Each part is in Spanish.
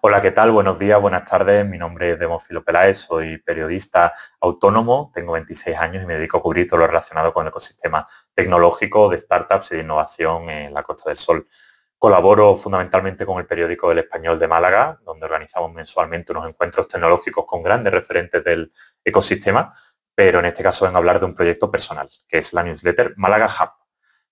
Hola, ¿qué tal? Buenos días, buenas tardes. Mi nombre es Demófilo Peláez, soy periodista autónomo, tengo 26 años y me dedico a cubrir todo lo relacionado con el ecosistema tecnológico de startups y de innovación en la Costa del Sol. Colaboro fundamentalmente con el periódico El Español de Málaga, donde organizamos mensualmente unos encuentros tecnológicos con grandes referentes del ecosistema, pero en este caso vengo a hablar de un proyecto personal, que es la newsletter Málaga Hub.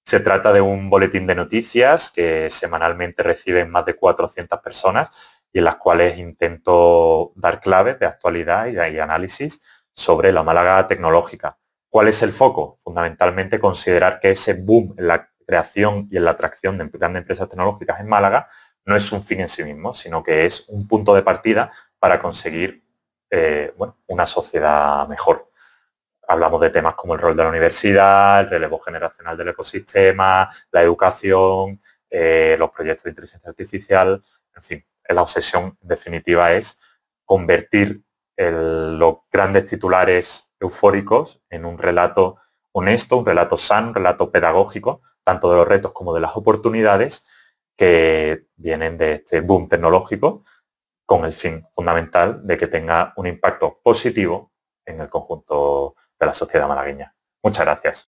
Se trata de un boletín de noticias que semanalmente reciben más de 400 personas y en las cuales intento dar claves de actualidad y, análisis sobre la Málaga tecnológica. ¿Cuál es el foco? Fundamentalmente considerar que ese boom en la creación y en la atracción de grandes empresas tecnológicas en Málaga no es un fin en sí mismo, sino que es un punto de partida para conseguir eh, una sociedad mejor. Hablamos de temas como el rol de la universidad, el relevo generacional del ecosistema, la educación, eh, los proyectos de inteligencia artificial, en fin, la obsesión definitiva es convertir los grandes titulares eufóricos en un relato honesto, un relato sano, un relato pedagógico, tanto de los retos como de las oportunidades que vienen de este boom tecnológico, con el fin fundamental de que tenga un impacto positivo en el conjunto de la sociedad malagueña. Muchas gracias.